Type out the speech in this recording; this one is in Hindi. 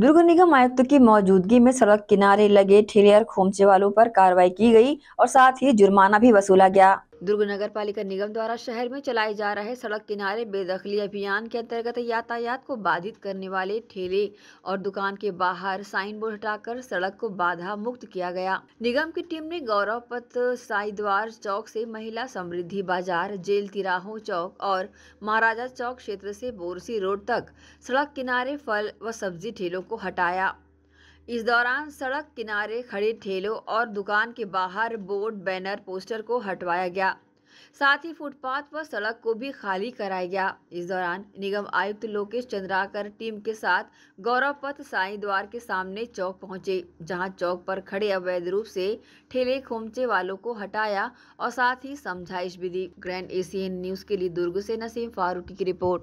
दुर्ग निगम आयुक्त की मौजूदगी में सड़क किनारे लगे ठेलियर खोमचे वालों पर कार्रवाई की गई और साथ ही जुर्माना भी वसूला गया दुर्ग नगर पालिका निगम द्वारा शहर में चलाए जा रहे सड़क किनारे बेदखली अभियान के अंतर्गत यातायात को बाधित करने वाले ठेले और दुकान के बाहर साइन बोर्ड हटाकर सड़क को बाधा मुक्त किया गया निगम की टीम ने गौरव पथ साई द्वार चौक से महिला समृद्धि बाजार जेल तिराहो चौक और महाराजा चौक क्षेत्र से बोरसी रोड तक सड़क किनारे फल व सब्जी ठेलों को हटाया इस दौरान सड़क किनारे खड़े ठेलों और दुकान के बाहर बोर्ड बैनर पोस्टर को हटवाया गया साथ ही फुटपाथ व सड़क को भी खाली कराया गया इस दौरान निगम आयुक्त लोकेश चंद्राकर टीम के साथ गौरव पथ साई द्वार के सामने चौक पहुंचे जहां चौक पर खड़े अवैध रूप से ठेले खोमचे वालों को हटाया और साथ ही समझाइश भी दी ग्रैंड एशियन न्यूज के लिए दुर्ग से नसीम फारूकी की रिपोर्ट